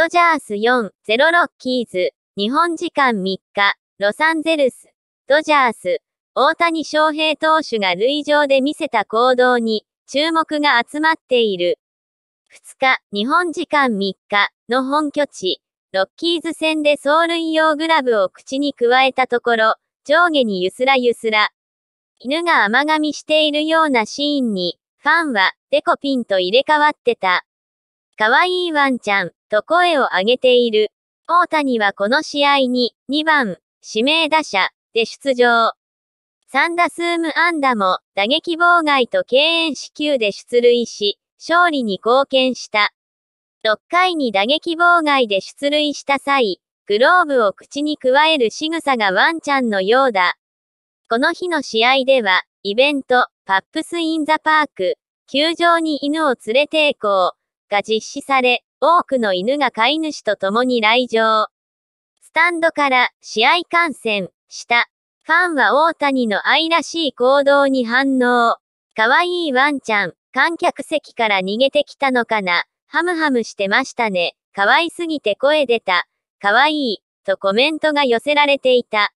ドジャース4-0ロッキーズ、日本時間3日、ロサンゼルス、ドジャース、大谷翔平投手が塁上で見せた行動に注目が集まっている。2日、日本時間3日の本拠地、ロッキーズ戦で走塁用グラブを口に加えたところ、上下にゆすらゆすら。犬が甘噛みしているようなシーンに、ファンは、デコピンと入れ替わってた。かわいいワンちゃん、と声を上げている。大谷はこの試合に、2番、指名打者、で出場。3打数無安打も、打撃妨害と敬遠支給で出塁し、勝利に貢献した。6回に打撃妨害で出塁した際、グローブを口にくわえる仕草がワンちゃんのようだ。この日の試合では、イベント、パップス・イン・ザ・パーク、球場に犬を連れて行こう。が実施され、多くの犬が飼い主と共に来場。スタンドから試合観戦した。ファンは大谷の愛らしい行動に反応。かわいいワンちゃん、観客席から逃げてきたのかな。ハムハムしてましたね。可愛すぎて声出た。かわいい、とコメントが寄せられていた。